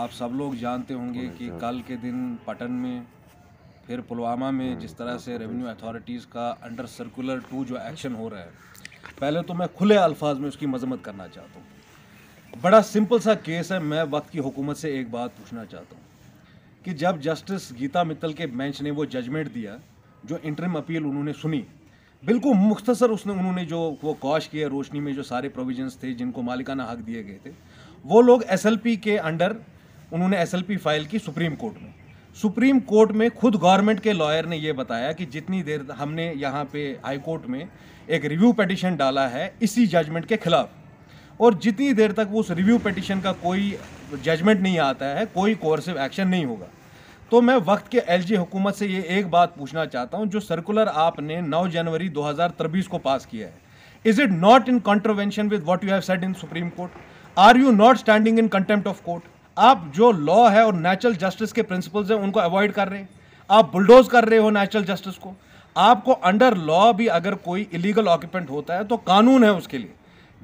आप सब लोग जानते होंगे कि कल के दिन पटन में फिर पुलवामा में हम्म, जिस तरह से रेवेन्यू अथॉरिटीज़ का अंडर सर्कुलर टू जो एक्शन हो रहा है पहले तो मैं खुले अल्फाज में उसकी मजम्मत करना चाहता हूँ बड़ा सिंपल सा केस है मैं वक्त की हुकूमत से एक बात पूछना चाहता हूँ कि जब जस्टिस गीता मित्तल के बेंच ने वो जजमेंट दिया जो इंटरम अपील उन्होंने सुनी बिल्कुल मुख्तसर उसने उन्होंने जो वो कॉश किया रोशनी में जो सारे प्रोविजंस थे जिनको मालिकाना हक दिए गए थे वो लोग एसएलपी के अंडर उन्होंने एसएलपी फाइल की सुप्रीम कोर्ट में सुप्रीम कोर्ट में खुद गवर्नमेंट के लॉयर ने यह बताया कि जितनी देर हमने यहाँ पे हाई कोर्ट में एक रिव्यू पटिशन डाला है इसी जजमेंट के खिलाफ और जितनी देर तक उस रिव्यू पटिशन का कोई जजमेंट नहीं आता है कोई कोर्सिव एक्शन नहीं होगा तो मैं वक्त के एल जी हुकूमत से ये एक बात पूछना चाहता हूँ जो सर्कुलर आपने 9 जनवरी दो को पास किया है is it not in contravention with what you have said in Supreme Court are you not standing in contempt of court आप जो लॉ है और नेचुरल जस्टिस के प्रिंसिपल्स हैं उनको अवॉइड कर रहे हैं आप बुलडोज कर रहे हो नेचुरल जस्टिस को आपको अंडर लॉ भी अगर कोई इलीगल ऑक्यूपेंट होता है तो कानून है उसके लिए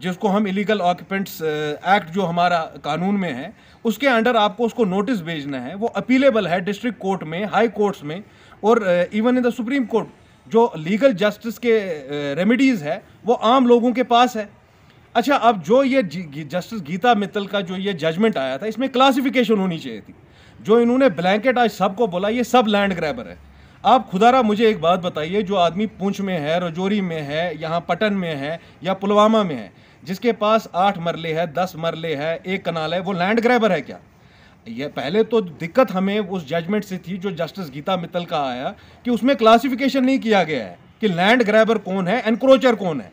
जिसको हम इलीगल ऑक्यूपेंट्स एक्ट जो हमारा कानून में है उसके अंडर आपको उसको नोटिस भेजना है वो अपीलेबल है डिस्ट्रिक्ट कोर्ट में हाई कोर्ट्स में और even in the Supreme Court जो लीगल जस्टिस के रेमेडीज़ है वो आम लोगों के पास है अच्छा अब जो ये जस्टिस गीता मित्तल का जो ये जजमेंट आया था इसमें क्लासिफिकेशन होनी चाहिए थी जो इन्होंने ब्लैंकेट आज सबको बोला ये सब लैंड ग्रैबर है आप खुदारा मुझे एक बात बताइए जो आदमी पूंछ में है रजौरी में है यहाँ पटन में है या पुलवामा में है जिसके पास आठ मरले है दस मरले है एक कनाल है वो लैंड ग्रैबर है क्या ये पहले तो दिक्कत हमें उस जजमेंट से थी जो जस्टिस गीता मित्तल का आया कि उसमें क्लासिफिकेशन नहीं किया गया है कि लैंड ग्रैबर कौन है एनक्रोचर कौन है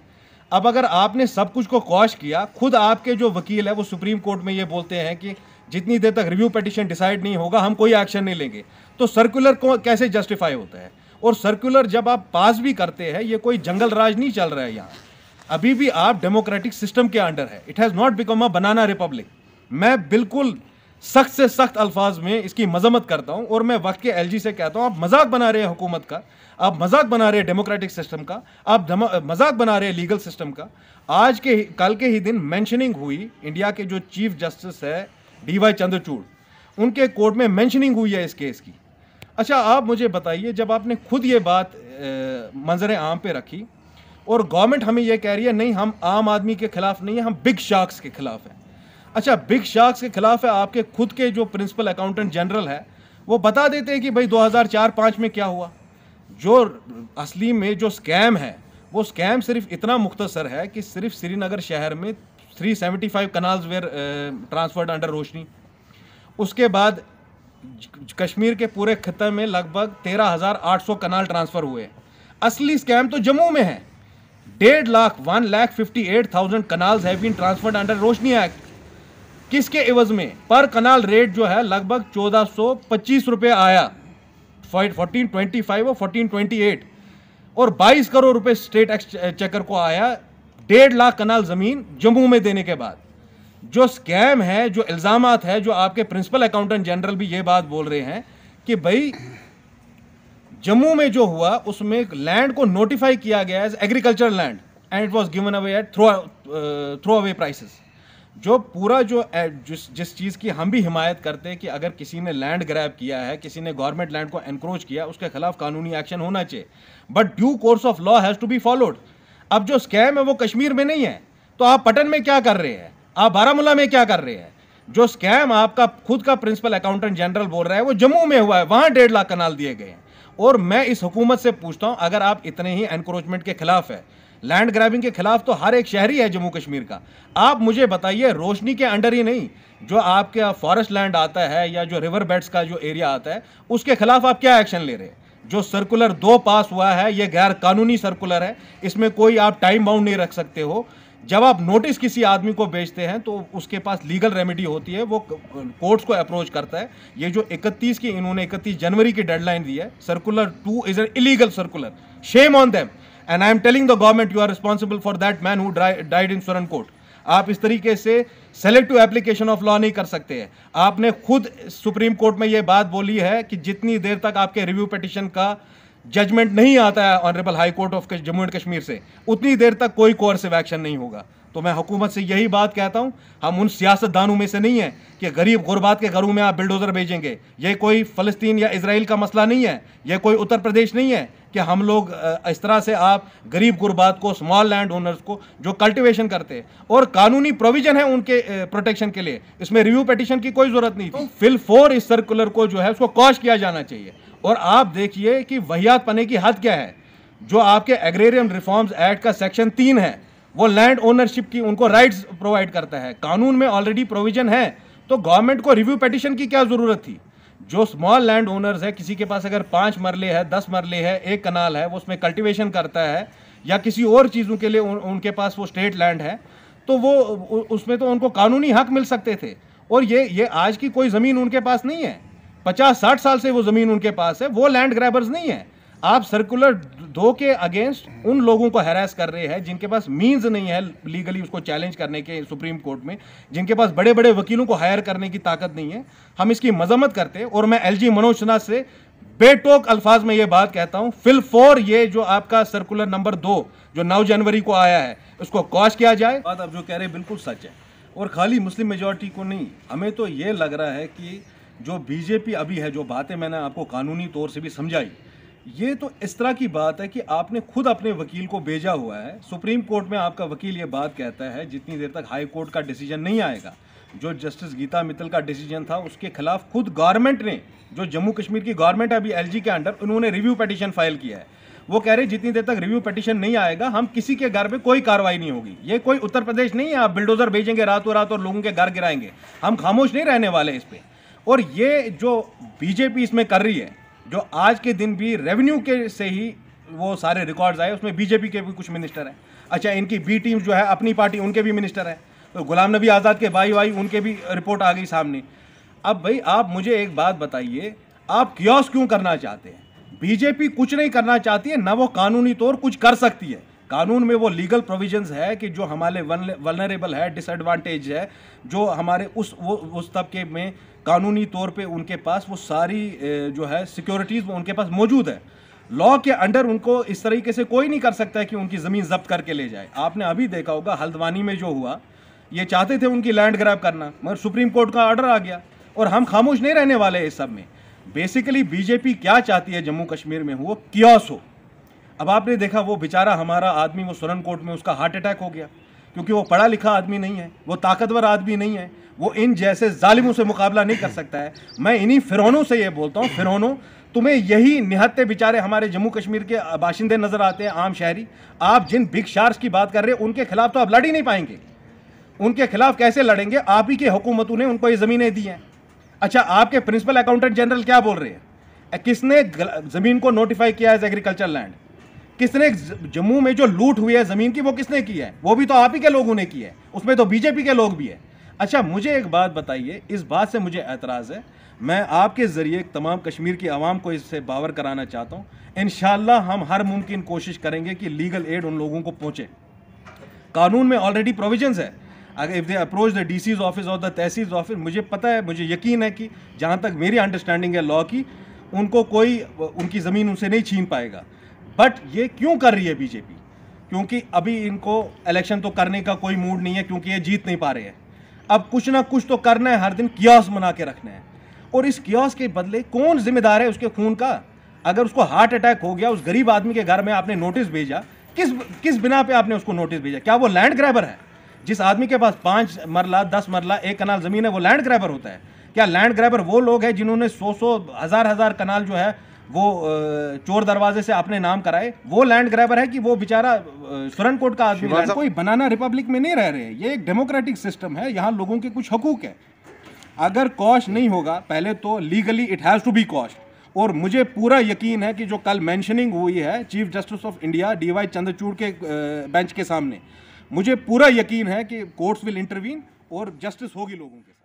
अब अगर आपने सब कुछ को कॉश किया खुद आपके जो वकील है वो सुप्रीम कोर्ट में ये बोलते हैं कि जितनी देर तक रिव्यू पटिशन डिसाइड नहीं होगा हम कोई एक्शन नहीं लेंगे तो सर्कुलर को कैसे जस्टिफाई होता है और सर्कुलर जब आप पास भी करते हैं ये कोई जंगल राज नहीं चल रहा है यहाँ अभी भी आप डेमोक्रेटिक सिस्टम के अंडर है it has not become a banana republic मैं बिल्कुल सख्त से सख्त अल्फाज में इसकी मजम्मत करता हूँ और मैं वक्त के एलजी से कहता हूँ आप मजाक बना रहे हैं हुकूमत का आप मजाक बना रहे हैं डेमोक्रेटिक सिस्टम का आप मजाक बना रहे हैं लीगल सिस्टम का आज के कल के ही दिन मैंशनिंग हुई इंडिया के जो चीफ जस्टिस है डी वाई चंद्रचूड़ उनके कोर्ट में मैंशनिंग हुई है इस केस की अच्छा आप मुझे बताइए जब आपने खुद ये बात मंजर आम पे रखी और गवर्नमेंट हमें यह कह रही है नहीं हम आम आदमी के खिलाफ नहीं है हम बिग शार्क्स के खिलाफ हैं अच्छा बिग शार्क्स के खिलाफ है आपके खुद के जो प्रिंसिपल अकाउंटेंट जनरल है वो बता देते हैं कि भाई 2004-5 में क्या हुआ जो असली में जो स्कैम है वो स्कैम सिर्फ इतना मुख्तसर है कि सिर्फ श्रीनगर शहर में 375 kanals were transferred under Roshni उसके बाद कश्मीर के पूरे खत्म में लगभग 13,800 कनाल ट्रांसफ़र हुए असली स्कैम तो जम्मू में है डेढ़ lakh one lakh fifty eight thousand kanals have been transferred under Roshni act किसके एवज में पर कनाल रेट जो है लगभग चौदह सौ पच्चीस रुपये आया फोर्टीन ट्वेंटी फाइव और फोर्टीन ट्वेंटी एट और बाईस करोड़ रुपए स्टेट चेकर को आया डेढ़ लाख कनाल ज़मीन जम्मू में देने के बाद जो स्कैम है जो इल्ज़ाम है जो आपके प्रिंसिपल अकाउंटेंट जनरल भी ये बात बोल रहे हैं कि भाई जम्मू में जो हुआ उसमें लैंड को नोटिफाई किया गया as agriculture land and it was given away at throw throw away prices जो पूरा जो जिस जिस चीज़ की हम भी हिमायत करते हैं कि अगर किसी ने लैंड ग्रैब किया है किसी ने गवर्नमेंट लैंड को एनक्रोच किया उसके खिलाफ कानूनी एक्शन होना चाहिए but due course of law has to be followed अब जो स्कैम है वो कश्मीर में नहीं है तो आप पटन में क्या कर रहे हैं आप बारामूला में क्या कर रहे हैं जो स्कैम आपका खुद का प्रिंसिपल अकाउंटेंट जनरल बोल रहा है वो जम्मू में हुआ है वहाँ डेढ़ लाख कनाल दिए गए हैं और मैं इस हुकूमत से पूछता हूँ अगर आप इतने ही एनक्रोचमेंट के खिलाफ है लैंड ग्रैबिंग के खिलाफ तो हर एक शहरी है जम्मू कश्मीर का आप मुझे बताइए रोशनी के अंडर ही नहीं जो आपके फॉरेस्ट लैंड आता है या जो रिवर बेड्स का जो एरिया आता है उसके खिलाफ आप क्या एक्शन ले रहे हैं जो सर्कुलर दो पास हुआ है ये गैर कानूनी सर्कुलर है इसमें कोई आप टाइम बाउंड नहीं रख सकते हो जब आप नोटिस किसी आदमी को बेचते हैं तो उसके पास लीगल रेमेडी होती है वो कोर्ट्स को अप्रोच करता है ये जो 31 की इन्होंने 31 जनवरी की डेडलाइन दी है circular two is an illegal circular shame on them and I am telling the government you are responsible for that man who died in Surankote आप इस तरीके से सेलेक्टिव एप्लीकेशन ऑफ लॉ नहीं कर सकते हैं आपने खुद सुप्रीम कोर्ट में ये बात बोली है कि जितनी देर तक आपके रिव्यू पटिशन का जजमेंट नहीं आता है honourable High Court of Jammu and Kashmir से उतनी देर तक कोई कोर्सिव एक्शन नहीं होगा तो मैं हुकूमत से यही बात कहता हूँ हम उन सियासतदानों में से नहीं हैं कि गरीब गुरबात के घरों में आप बिल्डोजर भेजेंगे ये कोई फ़लस्तीन या इसराइल का मसला नहीं है ये कोई उत्तर प्रदेश नहीं है कि हम लोग इस तरह से आप गरीब गुरबात को स्मॉल लैंड ओनर्स को जो कल्टिवेशन करते हैं और कानूनी प्रोविजन है उनके प्रोटेक्शन के लिए इसमें रिव्यू पटिशन की कोई ज़रूरत नहीं थी फिल तो- फोर इस सर्कुलर को जो है उसको कॉश किया जाना चाहिए और आप देखिए कि वहियात पने की हद क्या है जो आपके एग्रेरियन रिफॉर्म्स एक्ट का सेक्शन तीन है वो लैंड ओनरशिप की उनको राइट्स प्रोवाइड करता है कानून में ऑलरेडी प्रोविजन है तो गवर्नमेंट को रिव्यू पटिशन की क्या ज़रूरत थी जो स्मॉल लैंड ओनर्स है किसी के पास अगर पाँच मरले है दस मरले है एक कनाल है वो उसमें कल्टिवेशन करता है या किसी और चीज़ों के लिए उन, उनके पास वो स्टेट लैंड है तो वो उसमें तो उनको कानूनी हक मिल सकते थे और ये ये आज की कोई ज़मीन उनके पास नहीं है पचास साठ साल से वो ज़मीन उनके पास है वो लैंड ग्रैबर्स नहीं है आप सर्कुलर दो के अगेंस्ट उन लोगों को हैरास कर रहे हैं जिनके पास मीन्स नहीं है लीगली उसको चैलेंज करने के सुप्रीम कोर्ट में जिनके पास बड़े बड़े वकीलों को हायर करने की ताकत नहीं है हम इसकी मजम्मत करते हैं और मैं एल जी मनोज सिन्हा से बेटोक अल्फाज में ये बात कहता हूँ फिल फोर ये जो आपका सर्कुलर नंबर दो जो नौ जनवरी को आया है उसको कॉश किया जाए बात आप जो कह रहे हैं बिल्कुल सच है और खाली मुस्लिम मेजोरिटी को नहीं हमें तो ये लग रहा है कि जो बीजेपी अभी है जो बातें मैंने आपको कानूनी तौर से भी समझाई ये तो इस तरह की बात है कि आपने खुद अपने वकील को भेजा हुआ है सुप्रीम कोर्ट में आपका वकील ये बात कहता है जितनी देर तक हाई कोर्ट का डिसीजन नहीं आएगा जो जस्टिस गीता मित्तल का डिसीजन था उसके खिलाफ खुद गवर्नमेंट ने जो जम्मू कश्मीर की गवर्नमेंट है अभी एलजी के अंडर उन्होंने रिव्यू पटिशन फाइल किया है वो कह रहे जितनी देर तक रिव्यू पटिशन नहीं आएगा हम किसी के घर पे कोई कार्रवाई नहीं होगी ये कोई उत्तर प्रदेश नहीं है आप बिल्डोजर भेजेंगे रातों रात और लोगों के घर गिराएंगे हम खामोश नहीं रहने वाले इस पर और ये जो बीजेपी इसमें कर रही है जो आज के दिन भी रेवेन्यू के से ही वो सारे रिकॉर्ड्स आए उसमें बीजेपी के भी कुछ मिनिस्टर हैं अच्छा इनकी बी टीम जो है अपनी पार्टी उनके भी मिनिस्टर हैं तो गुलाम नबी आज़ाद के भाई भाई उनके भी रिपोर्ट आ गई सामने अब भाई आप मुझे एक बात बताइए आप क्योस क्यों करना चाहते हैं बीजेपी कुछ नहीं करना चाहती है ना वो कानूनी तौर कुछ कर सकती है कानून में वो लीगल प्रोविजंस है कि जो हमारे वनरेबल है डिसएडवांटेज है जो हमारे उस वो उस तबके में कानूनी तौर पे उनके पास वो सारी जो है सिक्योरिटीज़ उनके पास मौजूद है लॉ के अंडर उनको इस तरीके से कोई नहीं कर सकता है कि उनकी ज़मीन जब्त करके ले जाए आपने अभी देखा होगा हल्द्वानी में जो हुआ ये चाहते थे उनकी लैंड ग्रैब करना मगर सुप्रीम कोर्ट का ऑर्डर आ गया और हम खामोश नहीं रहने वाले इस सब में बेसिकली बीजेपी क्या चाहती है जम्मू कश्मीर में वो क्यास हो अब आपने देखा वो बेचारा हमारा आदमी वो सुरन कोर्ट में उसका हार्ट अटैक हो गया क्योंकि वो पढ़ा लिखा आदमी नहीं है वो ताकतवर आदमी नहीं है वो इन जैसे जालिमों से मुकाबला नहीं कर सकता है मैं इन्हीं फिरौनों से ये बोलता हूँ फिरौनों तुम्हें यही निहत्ते बेचारे हमारे जम्मू कश्मीर के बाशिंदे नज़र आते हैं आम शहरी आप जिन बिग शार्स की बात कर रहे हैं उनके खिलाफ तो आप लड़ ही नहीं पाएंगे उनके खिलाफ कैसे लड़ेंगे आप ही की हुकूमतों ने उनको ये ज़मीनें दी हैं अच्छा आपके प्रिंसिपल अकाउंटेंट जनरल क्या बोल रहे हैं किसने ज़मीन को नोटिफाई किया एज एग्रीकल्चर लैंड किसने जम्मू में जो लूट हुई है ज़मीन की वो किसने की है वो भी तो आप ही के लोगों ने की है उसमें तो बीजेपी के लोग भी है अच्छा मुझे एक बात बताइए इस बात से मुझे एतराज़ है मैं आपके ज़रिए तमाम कश्मीर की आवाम को इससे बावर कराना चाहता हूँ इन हम हर मुमकिन कोशिश करेंगे कि लीगल एड उन लोगों को पहुँचे कानून में ऑलरेडी प्रोविजंस है अगर if they approach the D C's office और द तहसीज ऑफिस मुझे पता है मुझे यकीन है कि जहाँ तक मेरी अंडरस्टैंडिंग है लॉ की उनको कोई उनकी ज़मीन उनसे नहीं छीन पाएगा बट ये क्यों कर रही है बीजेपी क्योंकि अभी इनको इलेक्शन तो करने का कोई मूड नहीं है क्योंकि ये जीत नहीं पा रहे हैं अब कुछ ना कुछ तो करना है हर दिन कियास मना के रखना है और इस कियास के बदले कौन जिम्मेदार है उसके खून का अगर उसको हार्ट अटैक हो गया उस गरीब आदमी के घर में आपने नोटिस भेजा किस किस बिना पे आपने उसको नोटिस भेजा क्या वो लैंड ग्रैबर है जिस आदमी के पास पाँच मरला दस मरला एक कनाल ज़मीन है वो लैंड ग्रैबर होता है क्या लैंड ग्रैबर वो लोग हैं जिन्होंने सौ सौ हज़ार हज़ार कनाल जो है वो चोर दरवाजे से अपने नाम कराए वो लैंड ग्रैबर है कि वो बेचारा सुरन कोट का आदमी कोई बनाना रिपब्लिक में नहीं रह रहे ये एक डेमोक्रेटिक सिस्टम है यहाँ लोगों के कुछ हकूक है अगर कॉस्ट नहीं होगा पहले तो legally it has to be quashed और मुझे पूरा यकीन है कि जो कल मैंशनिंग हुई है Chief Justice of India D Y Chandrachud के बेंच के सामने मुझे पूरा यकीन है कि कोर्ट्स विल इंटरवीन और जस्टिस होगी लोगों के साथ